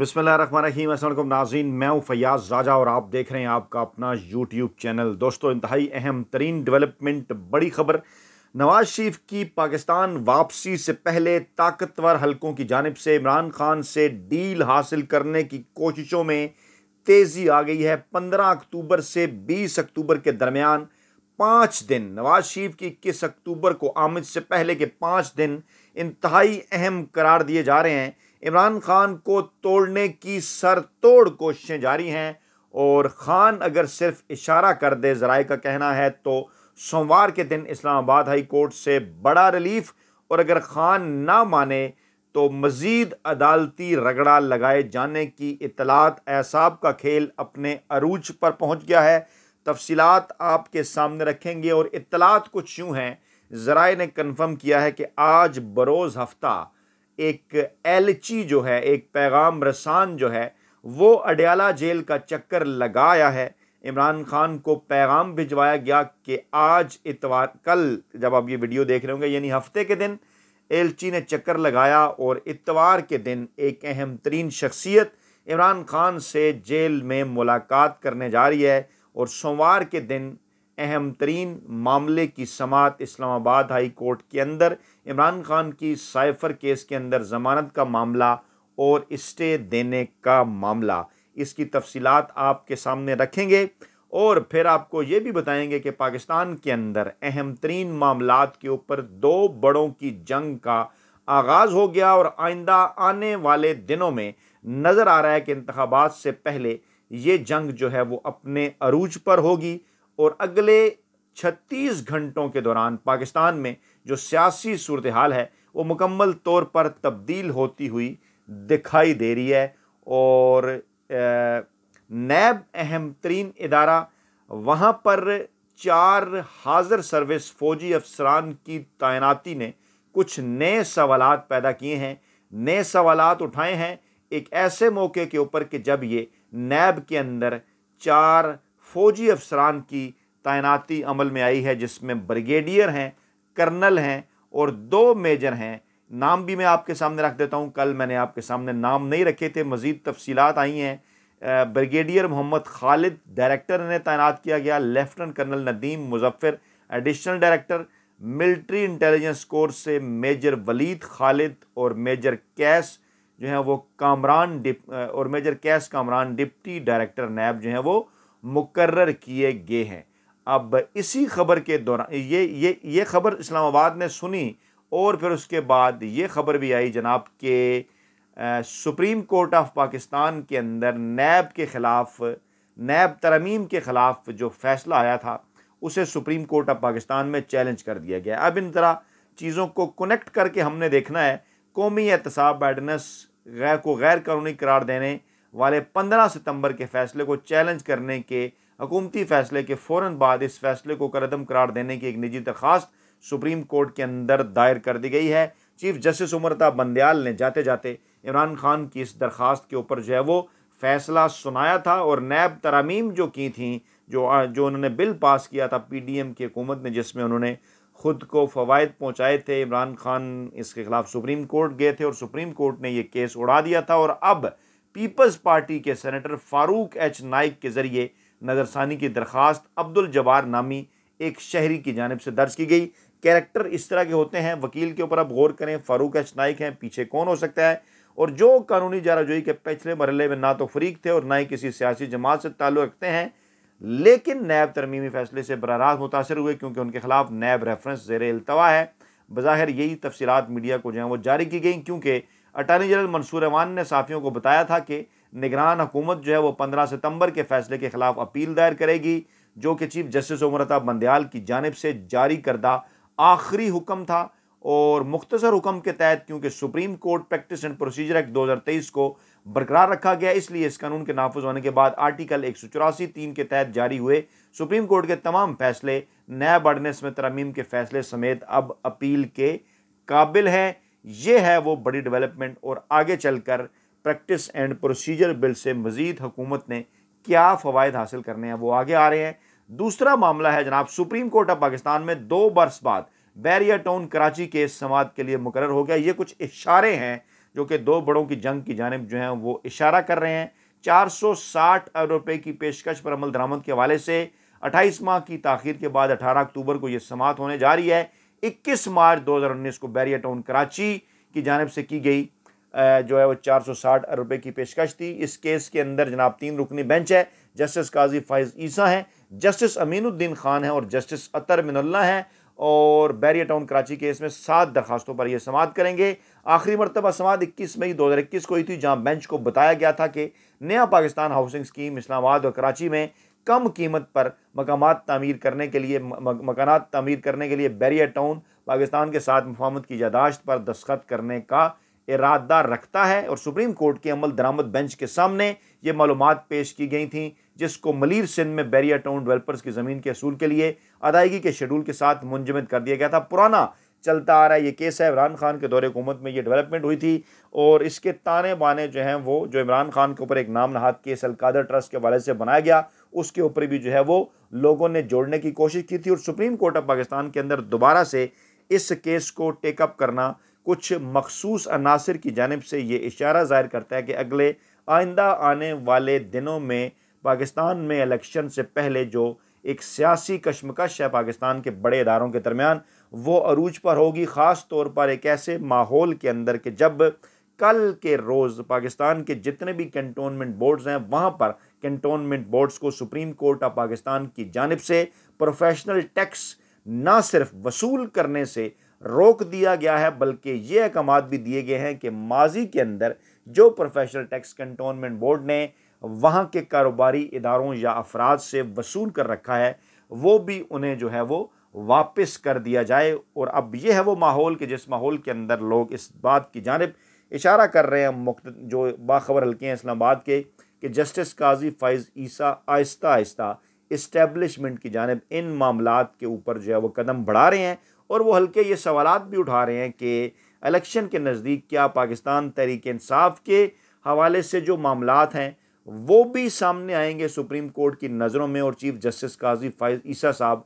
बसमिलकुम नाजीन मैं हूँ राजा और आप देख रहे हैं आपका अपना यूट्यूब चैनल दोस्तों इंतहाई अहम तरीन डेवलपमेंट बड़ी खबर नवाज शरीफ की पाकिस्तान वापसी से पहले ताकतवर हलकों की जानब से इमरान खान से डील हासिल करने की कोशिशों में तेज़ी आ गई है पंद्रह अक्टूबर से बीस अक्टूबर के दरमियान पाँच दिन नवाज शरीफ की इक्कीस अक्टूबर को आमद से पहले के पाँच दिन इंतहाई अहम करार दिए जा रहे हैं इमरान खान को तोड़ने की सर तोड़ कोशिशें जारी हैं और ख़ान अगर सिर्फ इशारा कर दे जराए का कहना है तो सोमवार के दिन इस्लामाबाद हाई कोर्ट से बड़ा रिलीफ और अगर ख़ान ना माने तो मज़ीद अदालती रगड़ा लगाए जाने की इतलात एसाब का खेल अपने अरूज पर पहुँच गया है तफसीत आपके सामने रखेंगे और इतलात कुछ यूँ हैं ज़राए ने कन्फर्म किया है कि आज बरोज़ हफ्ता एक एलची जो है एक पैगाम रसान जो है वो अडयाला जेल का चक्कर लगाया है इमरान खान को पैगाम भिजवाया गया कि आज इतवार कल जब आप ये वीडियो देख रहे होंगे यानी हफ्ते के दिन एलची ने चक्कर लगाया और इतवार के दिन एक अहम तरीन शख्सियत इमरान खान से जेल में मुलाकात करने जा रही है और सोमवार के दिन अहम तरीन मामले की समात इस्लामाबाद हाई कोर्ट के अंदर इमरान खान की साइफर केस के अंदर ज़मानत का मामला और इस्टे देने का मामला इसकी तफसीत आपके सामने रखेंगे और फिर आपको ये भी बताएंगे कि पाकिस्तान के अंदर अहम तरीन मामला के ऊपर दो बड़ों की जंग का आगाज़ हो गया और आइंदा आने वाले दिनों में नज़र आ रहा है कि इंतबात से पहले ये जंग जो है वो अपने अरूज पर होगी और अगले 36 घंटों के दौरान पाकिस्तान में जो सियासी सूरत हाल है वो मुकम्मल तौर पर तब्दील होती हुई दिखाई दे रही है और नैब अहम तरीन इदारा वहाँ पर चार हाजिर सर्विस फ़ौजी अफसरान की तैनाती ने कुछ नए सवाल पैदा किए हैं नए सवाल उठाए हैं एक ऐसे मौके के ऊपर कि जब ये नैब के अंदर चार फौजी अफसरान की तैनाती अमल में आई है जिसमें ब्रिगेडियर हैं कर्नल हैं और दो मेजर हैं नाम भी मैं आपके सामने रख देता हूँ कल मैंने आपके सामने नाम नहीं रखे थे मज़ीद तफसीत आई हैं ब्रिगेडियर मोहम्मद खालिद डायरेक्टर ने तैनात किया गया lieutenant colonel Nadeem Muzaffar additional director military intelligence corps से मेजर वलीद खालिद और मेजर कैस जो है वो कामरान डिप और major Qais Kamran deputy director नैब जो हैं वो मुकर्र किए गए हैं अब इसी खबर के दौरान ये ये ये खबर इस्लामाबाद ने सुनी और फिर उसके बाद ये खबर भी आई जनाब के सुप्रीम कोर्ट ऑफ पाकिस्तान के अंदर नैब के ख़िलाफ़ नैब तरमीम के ख़िलाफ़ जो फ़ैसला आया था उसे सुप्रीम कोर्ट ऑफ पाकिस्तान में चैलेंज कर दिया गया अब इन तरह चीज़ों को कनेक्ट करके हमने देखना है कौमी एहतसाब एडनस गैर को गैर कानूनी करार देने वाले 15 सितंबर के फैसले को चैलेंज करने के हकूमती फैसले के फ़ौर बाद इस फैसले को करदम करार देने की एक निजी दरख्वास्त सुप्रीम कोर्ट के अंदर दायर कर दी गई है चीफ जस्टिस उमरता बंदयाल ने जाते जाते इमरान खान की इस दरख्वास्त के ऊपर जो है वो फैसला सुनाया था और नैब तरामीम जो की थी जो जो उन्होंने बिल पास किया था पी डी एम की हुकूमत ने जिसमें उन्होंने ख़ुद को फ़वाद पहुँचाए थे इमरान खान इसके ख़िलाफ़ सुप्रीम कोर्ट गए थे और सुप्रीम कोर्ट ने यह केस उड़ा दिया था और अब पीपल्स पार्टी के सेनेटर फारूक एच नाइक के जरिए नज़रसानी की दरख्वास्त अब्दुल जवार नामी एक शहरी की जानब से दर्ज की गई कैरेक्टर इस तरह के होते हैं वकील के ऊपर अब गौर करें फारूक एच नाइक हैं पीछे कौन हो सकता है और जो कानूनी जाराजोई के पिछले मरल में ना तो फरीक थे और ना ही किसी सियासी जमात से ताल्लुक़ रखते हैं लेकिन नैब तरमीमी फैसले से बरारा मुतासर हुए क्योंकि उनके खिलाफ नैब रेफरेंस जेर अल्तवा है बज़ाहिर यही तफसीत मीडिया को जो है वो जारी की गई क्योंकि अटॉर्नी जनरल मंसूर अवान ने साफियों को बताया था कि निगरान हुकूमत जो है वो पंद्रह सितंबर के फैसले के खिलाफ अपील दायर करेगी जो कि चीफ जस्टिस उमरता बंदयाल की जानब से जारी करदा आखिरी हुक्म था और मुख्तसर हुक्म के तहत क्योंकि Supreme Court Practice and Procedure Act दो हज़ार तेईस को बरकरार रखा गया इसलिए इस कानून के नाफज होने के बाद आर्टिकल एक सौ चौरासी तीन के तहत जारी हुए सुप्रीम कोर्ट के तमाम फैसले नैब ऑर्डनेंस में तरमीम के फैसले समेत अब अपील के काबिल हैं ये है वो बड़ी डेवलपमेंट और आगे चलकर प्रैक्टिस एंड प्रोसीजर बिल से मज़ीद हुकूमत ने क्या फ़वाद हासिल करने हैं वो आगे आ रहे हैं दूसरा मामला है जनाब सुप्रीम कोर्ट ऑफ पाकिस्तान में दो बरस बाद बैरिया टाउन कराची के समात के लिए मुकर हो गया ये कुछ इशारे हैं जो कि दो बड़ों की जंग की जानब जो हैं वो इशारा कर रहे हैं 460 अरब रुपये की पेशकश पर अमल दरामद के हवाले से 28 माह की ताखिर के बाद 18 अक्टूबर को ये समात होने जा रही है 21 मार्च 2019 को बैरिया टाउन कराची की जानब से की गई जो है वो चार सौ साठ अरब रुपये की पेशकश थी इस केस के अंदर जनाब तीन रुकनी बेंच है जस्टिस काजी फाइज ईसा हैं जस्टिस अमीनुद्दीन खान हैं और जस्टिस अतर मिनल्ला हैं और बैरिया टाउन कराची केस में सात दरखास्तों पर यह समात करेंगे आखिरी मरतबा समात इक्कीस मई दो हज़ार इक्कीस को हुई थी जहाँ बेंच को बताया गया था कि नया पाकिस्तान हाउसिंग स्कीम इस्लामाबाद और कराची में कम कीमत पर मकाम तमीर करने के लिए मकान तमीर करने के लिए बैरिया टाउन पाकिस्तान के साथ मुफामत की यादाश्त पर दस्खत करने का इरादा रखता है और सुप्रीम कोर्ट के अमल दरामद बेंच के सामने ये मालूम पेश की गई थी जिसको मलिर सिंध में बैरिया टाउन डेवलपर्स की ज़मीन के असूल के लिए अदायगी के शेडूल के साथ मुंजमद कर दिया गया था पुराना चलता आ रहा है ये केस है इमरान खान के दौरे हुकूमत में ये डेवलपमेंट हुई थी और इसके ताने बाने जो हैं वो जो इमरान खान के ऊपर एक नाम नहाद केस अलकादर ट्रस्ट के वाले से बनाया गया उसके ऊपर भी जो है वो लोगों ने जोड़ने की कोशिश की थी और सुप्रीम कोर्ट ऑफ पाकिस्तान के अंदर दोबारा से इस केस को टेकअप करना कुछ मखसूस अनासर की जानब से ये इशारा ज़ाहिर करता है कि अगले आइंदा आने वाले दिनों में पाकिस्तान में इलेक्शन से पहले जो एक सियासी कशमकश है पाकिस्तान के बड़े इदारों के दरमियान वो अरूज पर होगी ख़ास तौर पर एक ऐसे माहौल के अंदर कि जब कल के रोज़ पाकिस्तान के जितने भी कैंटोनमेंट बोर्ड्स हैं वहाँ पर कैंटोनमेंट बोर्ड्स को सुप्रीम कोर्ट ऑफ पाकिस्तान की जानब से प्रोफेशनल टैक्स ना सिर्फ वसूल करने से रोक दिया गया है बल्कि ये अहकाम भी दिए गए हैं कि माजी के अंदर जो प्रोफेशनल टैक्स कंटोनमेंट बोर्ड ने वहाँ के कारोबारी इदारों या अफराद से वसूल कर रखा है वो भी उन्हें जो है वो वापस कर दिया जाए और अब यह है वो माहौल कि जिस माहौल के अंदर लोग इस बात की जानब इशारा कर रहे हैं मुक्त जो बाखबर हल्के हैं इस्लामाबाद के कि जस्टिस काजी फ़ैज़ ईसा आहिस्ता आहिस्ता इस्टेबलिशमेंट की जानब इन मामला के ऊपर जो है वो कदम बढ़ा रहे हैं और वो हल्के ये सवाल भी उठा रहे हैं कि इलेक्शन के नज़दीक क्या पाकिस्तान तहरीक इंसाफ के हवाले से जो मामला हैं वो भी सामने आएंगे सुप्रीम कोर्ट की नज़रों में और चीफ जस्टिस काजी फ़ैज़ ईसा साहब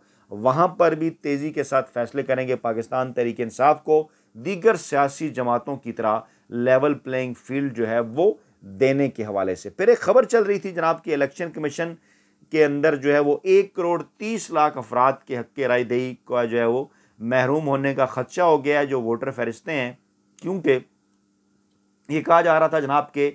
वहाँ पर भी तेज़ी के साथ फैसले करेंगे पाकिस्तान तहरीक इंसाफ को दीगर सियासी जमातों की तरह लेवल प्लेइंग फील्ड जो है वो देने के हवाले से फिर एक खबर चल रही थी जनाब की इलेक्शन कमीशन के अंदर जो है वो एक करोड़ तीस लाख अफराद के हक के रायदही का जो है वो महरूम होने का खदशा हो गया है जो वोटर फहरिस्तें हैं क्योंकि ये कहा जा रहा था जनाब के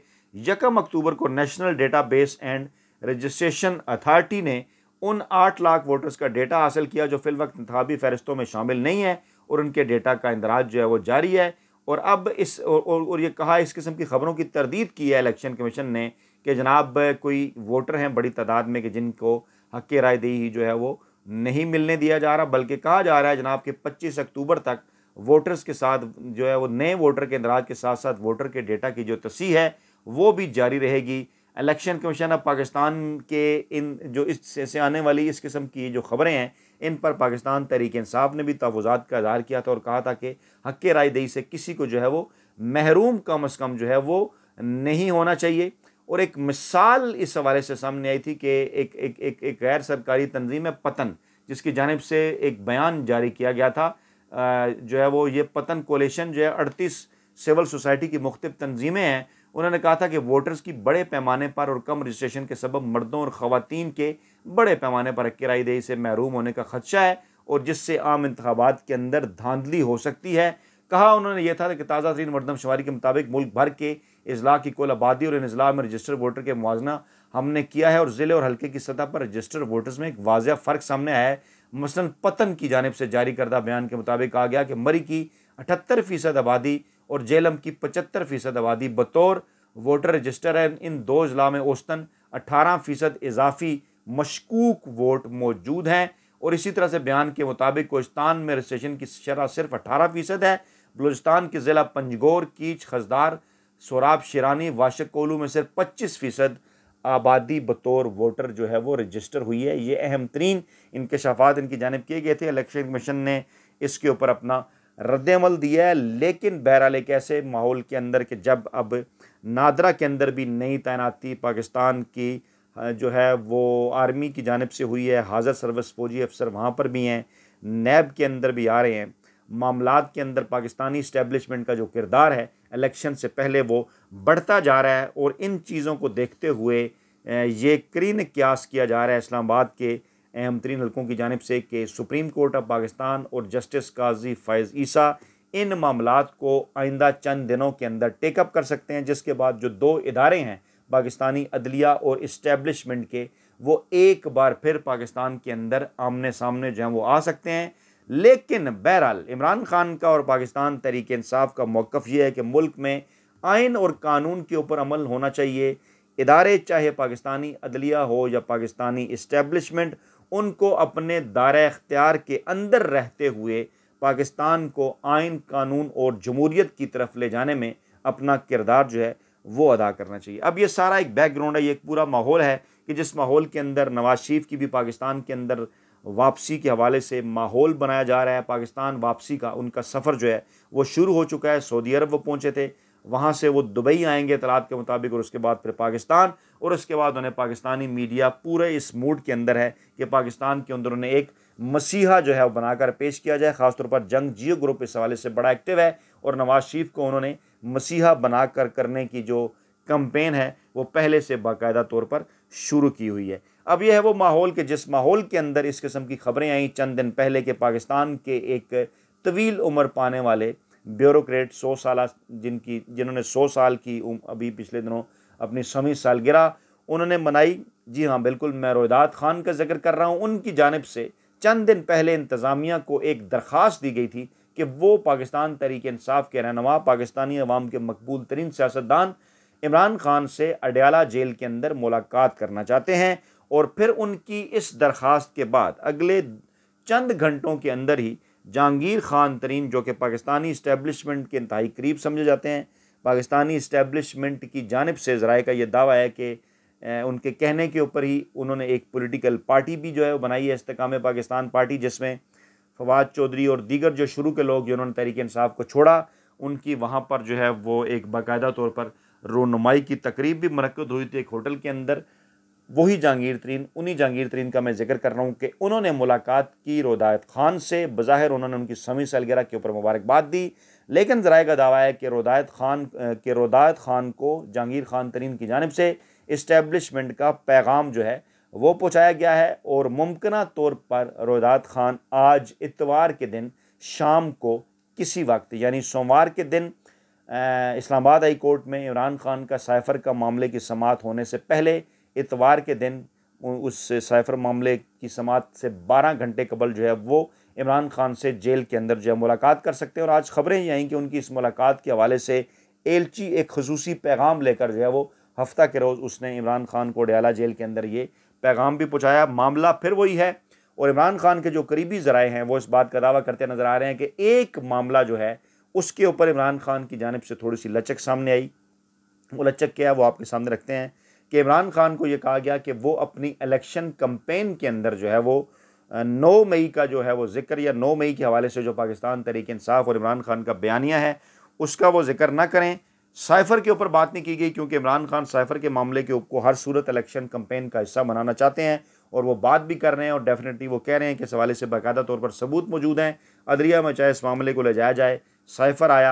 यकम अक्टूबर को National Database and Registration Authority ने उन आठ लाख वोटर्स का डेटा हासिल किया जो फिल वक्त इंतबी फहरिस्तों में शामिल नहीं है और उनके डेटा का इंदराज जो है वो जारी है और अब इस और, और, और ये कहा इस किस्म की खबरों की तरदीद की है इलेक्शन कमीशन ने कि जनाब कोई वोटर हैं बड़ी तादाद में कि जिनको हक राय दही जो है वो नहीं मिलने दिया जा रहा बल्कि कहा जा रहा है जनाब के 25 अक्टूबर तक वोटर्स के साथ जो है वो नए वोटर के इंदराज के साथ साथ वोटर के डेटा की जो तस्ह है वो भी जारी रहेगी इलेक्शन कमीशन ऑफ पाकिस्तान के इन जो से आने वाली इस किस्म की जो खबरें हैं इन पर पाकिस्तान तहरीक इंसाफ ने भी तहफ़ात का इजहार किया था और कहा था कि हक राय दही से किसी को जो है वो महरूम कम अज़ कम जो है वो नहीं होना चाहिए और एक मिसाल इस हवाले से सामने आई थी कि एक एक एक एक गैर सरकारी तनज़ीम है पतन जिसकी जानब से एक बयान जारी किया गया था जो है वो ये पतन कोलेशन जो है अड़तीस सिविल सोसाइटी की मुख्तफ तंजीमें हैं उन्होंने कहा था कि वोटर्स की बड़े पैमाने पर और कम रजिस्ट्रेशन के सबब मर्दों और ख़वान के बड़े पैमाने पर किराई से महरूम होने का खदशा है और जिससे आम इंतबात के अंदर धांधली हो सकती है कहा उन्होंने यह था कि ताज़ा तरीन मरदमशुमारी के मुताबिक मुल्क भर के अजला की कुल आबादी और इन अजला में रजिस्टर वोटर के मुजना हमने किया है और ज़िले और हल्के की सतह पर रजिस्टर वोटर्स में एक वाजह फ़र्क सामने आया है मसलन पतन की जानब से जारी करदा बयान के मुताबिक कहा गया कि मरी की अठहत्तर फ़ीसद आबादी और जेलम की पचहत्तर फ़ीसद आबादी बतौर वोटर रजिस्टर है इन दो ज़िला में औसतन अठारह फ़ीसद इजाफी मशकूक वोट मौजूद हैं और इसी तरह से बयान के मुताबिक कोस्तान में रजिस्ट्रेशन की शरह सिर्फ अठारह फ़ीसद है बलोचिस्तान के ज़िला पंजगोर कीच खजदार सोराब शिरानी वाशक कोलू में सिर्फ पच्चीस फ़ीसद आबादी बतौर वोटर जो है वो रजिस्टर हुई है ये अहम तरीन इनकशाफात इनकी जानब किए गए थे इलेक्शन कमीशन ने इसके ऊपर अपना रद्दमल दिया है लेकिन बहरहाल एक ऐसे माहौल के अंदर कि जब अब नादरा के अंदर भी नई तैनाती पाकिस्तान की जो है वो आर्मी की जानब से हुई है हाज़र सर्विस फौजी अफसर वहाँ पर भी हैं नैब के अंदर भी आ रहे हैं मामला के अंदर पाकिस्तानी इस्टेबलिशमेंट का जो किरदार है इलेक्शन से पहले वो बढ़ता जा रहा है और इन चीज़ों को देखते हुए ये करीन क्यास किया जा रहा है इस्लामाबाद के अहम तरीन हल्कों की जानब से कि सुप्रीम कोर्ट ऑफ पाकिस्तान और जस्टिस काजी फैज़ ईसा इन मामला को आइंदा चंद दिनों के अंदर टेकअप कर सकते हैं जिसके बाद जो दो इदारे हैं पाकिस्तानी अदलिया और इस्टेबलिशमेंट के वो एक बार फिर पाकिस्तान के अंदर आमने सामने जो हैं वो आ सकते हैं लेकिन बहरहाल इमरान खान का और पाकिस्तान तहरीक इंसाफ का मौक़ ये है कि मुल्क में आइन और कानून के ऊपर अमल होना चाहिए इदारे चाहे पाकिस्तानी अदलिया हो या पाकिस्तानी इस्टेबलिशमेंट उनको अपने दायरा अख्तियार के अंदर रहते हुए पाकिस्तान को आइन कानून और जमहूरीत की तरफ ले जाने में अपना किरदार जो है वो अदा करना चाहिए अब ये सारा एक बैकग्राउंड है ये एक पूरा माहौल है कि जिस माहौल के अंदर नवाज शरीफ की भी पाकिस्तान के अंदर वापसी के हवाले से माहौल बनाया जा रहा है पाकिस्तान वापसी का उनका सफ़र जो है वो शुरू हो चुका है सऊदी अरब वो पहुँचे थे वहाँ से वो दुबई आएंगे तलाब के मुताबिक और उसके बाद फिर पाकिस्तान और उसके बाद उन्हें पाकिस्तानी मीडिया पूरे इस मूड के अंदर है कि पाकिस्तान के अंदर उन्हें एक मसीहा जो है वो बनाकर पेश किया जाए ख़ासतौर पर जंग जियो ग्रुप इस हवाले से बड़ा एक्टिव है और नवाज शरीफ को उन्होंने मसीहा बनाकर करने की जो कम्पेन है वो पहले से बाकायदा तौर पर शुरू की हुई है अब यह है वो माहौल के जिस माहौल के अंदर इस किस्म की खबरें आई चंद दिन पहले के पाकिस्तान के एक तवील उम्र पाने वाले ब्यूरोक्रेट सौ साल जिनकी जिन्होंने सौ साल की अभी पिछले दिनों अपनी समी सालगिरह उन्होंने मनाई जी हाँ बिल्कुल मैं रोहदात खान का जिक्र कर रहा हूँ उनकी जानब से चंद दिन पहले इंतज़ामिया को एक दरख्वास्त दी गई थी कि वो पाकिस्तान तरीके इंसाफ के रहनमा पाकिस्तानी अवाम के मकबूल तरीन सियासतदान इमरान खान से अडयाला जेल के अंदर मुलाकात करना चाहते हैं और फिर उनकी इस दरख्वास्त के बाद अगले चंद घंटों के अंदर ही जहांगीर खान तरीन जो कि पाकिस्तानी इस्टेबलिशमेंट के इंतहाई करीब समझे जाते हैं पाकिस्तानी इस्टेबलिशमेंट की जानब से ज़राए का यह दावा है कि उनके कहने के ऊपर ही उन्होंने एक पोलिटिकल पार्टी भी जो है वो बनाई है इसकाम पाकिस्तान पार्टी जिसमें फवाद चौधरी और दीगर जो शुरू के लोग जिन्होंने तहरीक इसाफ़ को छोड़ा उनकी वहाँ पर जो है वो एक बाकायदा तौर पर रोनुमाई की तकरीब भी मरकद हुई थी एक होटल के अंदर वही जहांगीर तरीन उन्हीं जहांगीर तरीन का मैं जिक्र कर रहा हूँ कि उन्होंने मुलाकात की रोदायत खान से बज़ाहिर उन्होंने उनकी समी सालगिरह के ऊपर मुबारकबाद दी लेकिन ज़राए का दावा है कि रोदायत खान के रोदायत खान को जहांगीर खान तरीन की जानब से इस्टेबलिशमेंट का पैगाम जो है वो पहुँचाया गया है और मुमकिन तौर पर रोदायत खान आज इतवार के दिन शाम को किसी वक्त यानी सोमवार के दिन इस्लामाबाद हाई कोर्ट में इमरान खान का साइफर का मामले की समात होने से पहले इतवार के दिन उस साइफर मामले की समात से 12 घंटे कबल जो है वो इमरान खान से जेल के अंदर जो है मुलाकात कर सकते हैं और आज खबरें ये आई कि उनकी इस मुलाकात के हवाले से एलची एक खसूसी पैगाम लेकर जो है वो हफ्ता के रोज़ उसने इमरान खान को डयाला जेल के अंदर ये पैगाम भी पहुँचाया मामला फिर वही है और इमरान खान के जो करीबी ज़राए हैं वो इस बात का दावा करते नज़र आ रहे हैं कि एक मामला जो है उसके ऊपर इमरान खान की जानब से थोड़ी सी लचक सामने आई वो लचक क्या है वो आपके सामने रखते हैं कि इमरान खान को ये कहा गया कि वो अपनी इलेक्शन कम्पेन के अंदर जो है वो नौ मई का जो है वो जिक्र या नौ मई के हवाले से जो पाकिस्तान तरीक इंसाफ और इमरान खान का बयानिया है उसका वो जिक्र ना करें साइफर के ऊपर बात नहीं की गई क्योंकि इमरान खान साइफर के मामले के ऊपर हर सूरत इलेक्शन कम्पेन का हिस्सा बनाना चाहते हैं और वो बात भी कर रहे हैं और डेफिनेटली वो कह रहे हैं कि इस हवाले से बाकायदा तौर पर सबूत मौजूद हैं अदरिया में चाहे इस मामले को ले जाया जाए साइफर आया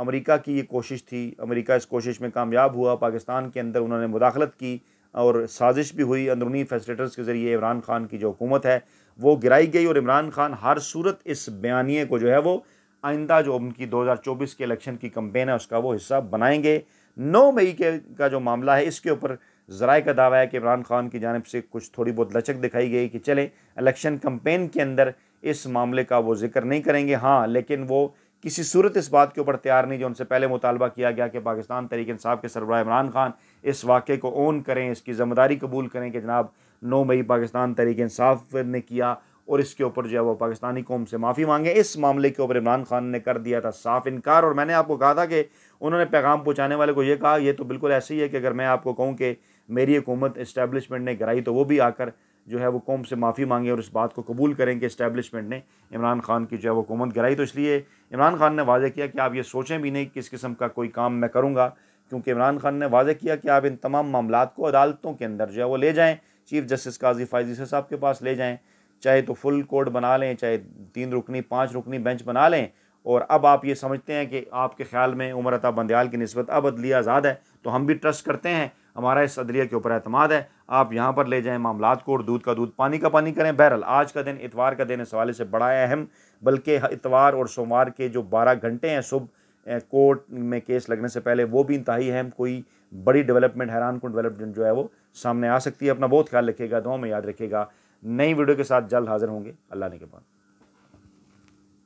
अमेरिका की ये कोशिश थी अमेरिका इस कोशिश में कामयाब हुआ पाकिस्तान के अंदर उन्होंने मुदाखलत की और साजिश भी हुई अंदरूनी फैसिलिटर्स के ज़रिए इमरान खान की जो हुकूमत है वो गिराई गई और इमरान खान हर सूरत इस बयानी को जो है वो आइंदा जो उनकी 2024 के इलेक्शन की कम्पेन है उसका वो हिस्सा बनाएंगे नौ मई के का जो मामला है इसके ऊपर ज़राए का दावा है कि इमरान खान की जानब से कुछ थोड़ी बहुत लचक दिखाई गई कि चलें इलेक्शन कम्पेन के अंदर इस मामले का वो जिक्र नहीं करेंगे हाँ लेकिन वो किसी सूरत इस बात के ऊपर तैयार नहीं जो उनसे पहले मुतालबा किया गया कि पाकिस्तान तरीक इंसाफ के सरबरा इमरान खान इस वाक़े को ओन करें इसकी ज़िम्मेदारी कबूल करें कि जनाब नौ मई पाकिस्तान तरीक इंसाफ ने किया और इसके ऊपर जो है वो पाकिस्तानी कौम से माफ़ी मांगे इस मामले के ऊपर इमरान खान ने कर दिया था साफ इनकार और मैंने आपको कहा था कि उन्होंने पैगाम पहुँचाने वाले को ये कहा यह तो बिल्कुल ऐसे ही है कि अगर मैं आपको कहूँ कि मेरी हुकूमत इस्टेबलिशमेंट ने कराई तो वो भी आकर जो है वो कौम से माफ़ी मांगे और इस बात को कबूल करें कि इस्टेबलिशमेंट ने इमरान खान की जो है वो हुकूमत गिराई तो इसलिए इमरान खान ने वाजे किया कि आप ये सोचें भी नहीं किस किस्म का कोई काम मैं करूँगा क्योंकि इमरान खान ने वाजे किया कि आप इन तमाम मामला को अदालतों के अंदर जो है वो ले जाएँ चीफ जस्टिस काजी फायजी साहब के पास ले जाएँ चाहे तो फुल कोर्ट बना लें चाहे तीन रुकनी पाँच रुकनी बेंच बना लें और अब आप ये समझते हैं कि आपके ख्याल में उम्रता बंदयाल की नस्बत अब अदली आज़ाद है तो हम भी ट्रस्ट करते हैं हमारा इस अदलिया के ऊपर अतमाद है आप यहाँ पर ले जाएँ मामला को और दूध का दूध पानी का पानी करें बहरहाल आज का दिन इतवार का दिन इस हवाले से बड़ा अहम बल्कि इतवार और सोमवार के जो बारह घंटे हैं सुबह कोर्ट में केस लगने से पहले वो भी इंतहाई अहम कोई बड़ी डेवलपमेंट हैरान कौन डेवलपमेंट जो है वो सामने आ सकती है अपना बहुत ख्याल रखेगा दो में याद रखेगा नई वीडियो के साथ जल्द हाजिर होंगे अल्लाह ने के बाद